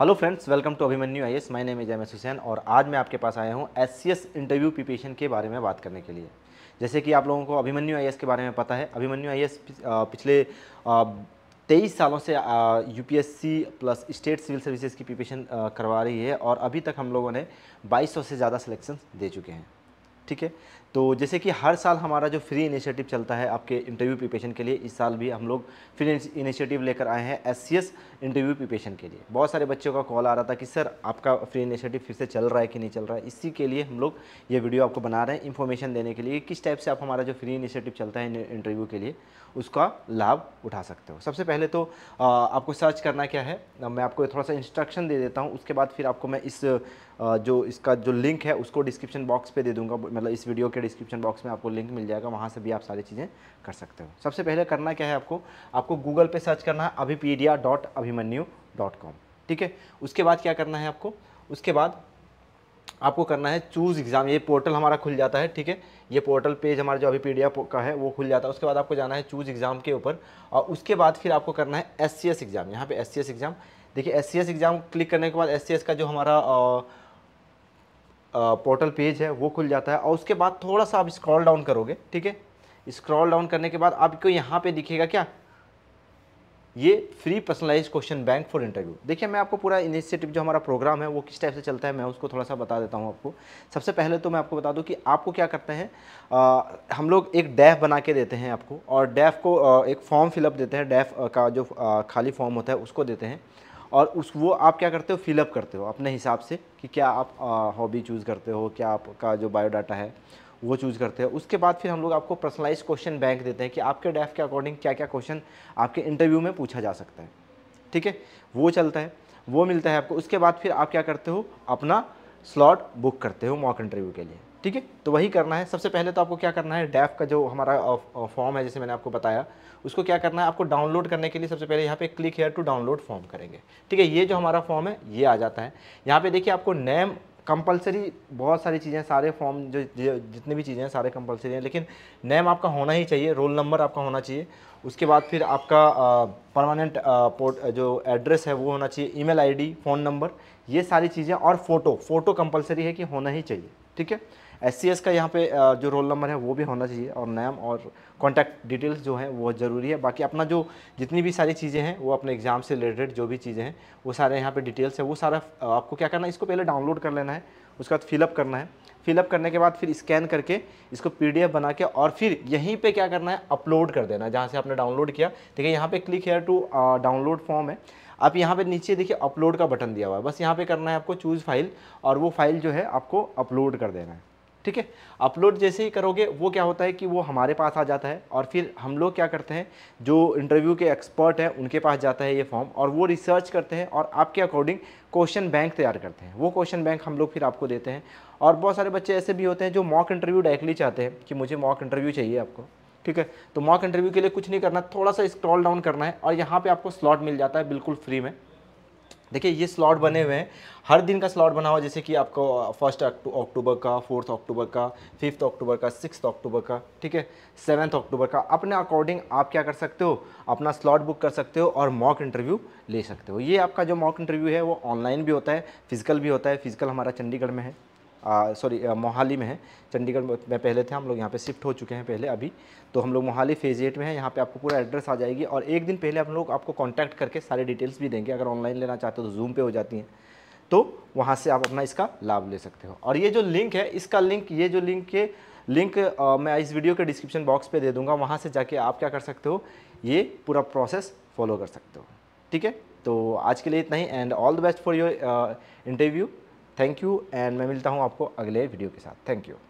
hello friends welcome to Abhimanyu I S my name is Hussain और आज मैं आपके पास आया हूँ S C S interview preparation के बारे में बात करने के लिए जैसे कि आप लोगों को अभिमन्यू आई के बारे में पता है अभिमन्यू आई पिछले तेईस सालों से UPSC plus state civil services की प्रिपेशन करवा रही है और अभी तक हम लोगों ने 2200 से ज़्यादा सिलेक्शन दे चुके हैं ठीक है तो जैसे कि हर साल हमारा जो फ्री इनिशिएटिव चलता है आपके इंटरव्यू प्रिपेशन के लिए इस साल भी हम लोग फ्री इनिशिएटिव लेकर आए हैं एस इंटरव्यू प्रिपेशन के लिए बहुत सारे बच्चों का कॉल आ रहा था कि सर आपका फ्री इनिशिएटिव फिर से चल रहा है कि नहीं चल रहा है इसी के लिए हम लोग ये वीडियो आपको बना रहे हैं इन्फॉर्मेशन देने के लिए किस टाइप से आप हमारा जो फ्री इनिशिएटिव चलता है इंटरव्यू के लिए उसका लाभ उठा सकते हो सबसे पहले तो आपको सर्च करना क्या है मैं आपको थोड़ा सा इंस्ट्रक्शन दे देता हूँ उसके बाद फिर आपको मैं इस जो इसका जो लिंक है उसको डिस्क्रिप्शन बॉक्स पर दे दूँगा मतलब इस वीडियो के डिस्क्रिप्शन बॉक्स में आपको लिंक मिल जाएगा वहाँ से भी आप सारी चीज़ें कर सकते हो सबसे पहले करना क्या है आपको आपको गूगल पे सर्च करना है Abhipedia dot Abhimanyu dot com ठीक है उसके बाद क्या करना है आपको उसके बाद आपको करना है चूज़ एग्ज़ाम ये पोर्टल हमारा खुल जाता है ठीक है ये पोर्टल पेज हमारा जो अभी पी का है वो खुल जाता है उसके बाद आपको जाना है चूज़ एग्ज़ाम के ऊपर और उसके बाद फिर आपको करना है एस एग्ज़ाम यहाँ पे एस एग्ज़ाम देखिए एस एग्ज़ाम क्लिक करने के बाद एस का जो हमारा आ, पोर्टल पेज है वो खुल जाता है और उसके बाद थोड़ा सा आप स्क्रॉल डाउन करोगे ठीक है स्क्रॉल डाउन करने के बाद आपको यहाँ पे दिखेगा क्या ये free personalize question bank for interview देखिए मैं आपको पूरा इनिशिएटिव जो हमारा प्रोग्राम है वो किस टाइप से चलता है मैं उसको थोड़ा सा बता देता हूँ आपको सबसे पहले तो मैं आपको बता दूँ कि आपको क्या करते हैं हम लोग एक डैफ बना के देते हैं आपको और डैफ को आ, एक फॉर्म फिलअप देते हैं डैफ का जो आ, खाली फॉर्म होता है उसको देते हैं और उस वो आप क्या करते हो फिलअप करते हो अपने हिसाब से कि क्या आप हॉबी चूज़ करते हो क्या आपका जो बायोडाटा है वो चूज़ करते हैं उसके बाद फिर हम लोग आपको पर्सनलाइज क्वेश्चन बैंक देते हैं कि आपके डैफ के अकॉर्डिंग क्या क्या क्वेश्चन आपके इंटरव्यू में पूछा जा सकता है ठीक है वो चलता है वो मिलता है आपको उसके बाद फिर आप क्या करते हो अपना स्लॉट बुक करते हो मॉक इंटरव्यू के लिए ठीक है तो वही करना है सबसे पहले तो आपको क्या करना है डैफ का जो हमारा फॉर्म है जैसे मैंने आपको बताया उसको क्या करना है आपको डाउनलोड करने के लिए सबसे पहले यहाँ पे click here to download form करेंगे ठीक है ये जो हमारा फॉर्म है ये आ जाता है यहाँ पे देखिए आपको नेम कंपलसरी बहुत सारी चीज़ें सारे फॉर्म जो जितनी भी चीज़ें हैं सारे कंपलसरी हैं लेकिन नेम आपका होना ही चाहिए रोल नंबर आपका होना चाहिए उसके बाद फिर आपका परमानेंट पोर्ट जो एड्रेस है वो होना चाहिए ईमेल आईडी फ़ोन नंबर ये सारी चीज़ें और फ़ोटो फ़ोटो कंपलसरी है कि होना ही चाहिए ठीक है एस का यहाँ पे जो रोल नंबर है वो भी होना चाहिए और नाम और कॉन्टैक्ट डिटेल्स जो हैं वो ज़रूरी है बाकी अपना जो जितनी भी सारी चीज़ें हैं वो अपने एग्ज़ाम से रिलेटेड जो भी चीज़ें हैं वो सारे यहाँ पे डिटेल्स है वो सारा आपको क्या करना है इसको पहले डाउनलोड कर लेना है उसके बाद फिलअप करना है फिलअप करने के बाद फिर स्कैन करके इसको पी बना के और फिर यहीं पर क्या करना है अपलोड कर देना है जहाँ से आपने डाउनलोड किया देखिए यहाँ पर click here to download form है आप यहाँ पे नीचे देखिए अपलोड का बटन दिया हुआ है बस यहाँ पे करना है आपको चूज़ फाइल और वो फाइल जो है आपको अपलोड कर देना है ठीक है अपलोड जैसे ही करोगे वो क्या होता है कि वो हमारे पास आ जाता है और फिर हम लोग क्या करते हैं जो इंटरव्यू के एक्सपर्ट हैं उनके पास जाता है ये फॉर्म और वो रिसर्च करते हैं और आपके अकॉर्डिंग क्वेश्चन बैंक तैयार करते हैं वो क्वेश्चन बैंक हम लोग फिर आपको देते हैं और बहुत सारे बच्चे ऐसे भी होते हैं जो मॉक इंटरव्यू डायरेक्टली चाहते हैं कि मुझे मॉक इंटरव्यू चाहिए आपको ठीक है तो मॉक इंटरव्यू के लिए कुछ नहीं करना थोड़ा सा स्क्रॉल डाउन करना है और यहाँ पर आपको स्लॉट मिल जाता है बिल्कुल फ्री में देखिए ये स्लॉट बने हुए हैं हर दिन का स्लॉट बना हुआ जैसे कि आपको फर्स्ट अक्टूबर का फोर्थ अक्टूबर का फिफ्थ अक्टूबर का सिक्स अक्टूबर का ठीक है सेवन्थ अक्टूबर का अपने अकॉर्डिंग आप क्या कर सकते हो अपना स्लॉट बुक कर सकते हो और मॉक इंटरव्यू ले सकते हो ये आपका जो मॉक इंटरव्यू है वो ऑनलाइन भी होता है फिजिकल भी होता है फिजिकल हमारा चंडीगढ़ में है सॉरी मोहाली में है चंडीगढ़ में पहले थे हम लोग यहाँ पे शिफ्ट हो चुके हैं पहले अभी तो हम लोग मोहाली फेज़ एट में है यहाँ पे आपको पूरा एड्रेस आ जाएगी और एक दिन पहले हम लोग आपको कॉन्टैक्ट करके सारे डिटेल्स भी देंगे अगर ऑनलाइन लेना चाहते हो तो जूम पे हो जाती हैं तो वहाँ से आप अपना इसका लाभ ले सकते हो और ये जो लिंक है इसका लिंक ये जो लिंक के लिंक आ, मैं इस वीडियो के डिस्क्रिप्शन बॉक्स पर दे दूंगा वहाँ से जाके आप क्या कर सकते हो ये पूरा प्रोसेस फॉलो कर सकते हो ठीक है तो आज के लिए इतना ही and all the best for your interview thank you and मैं मिलता हूँ आपको अगले वीडियो के साथ थैंक यू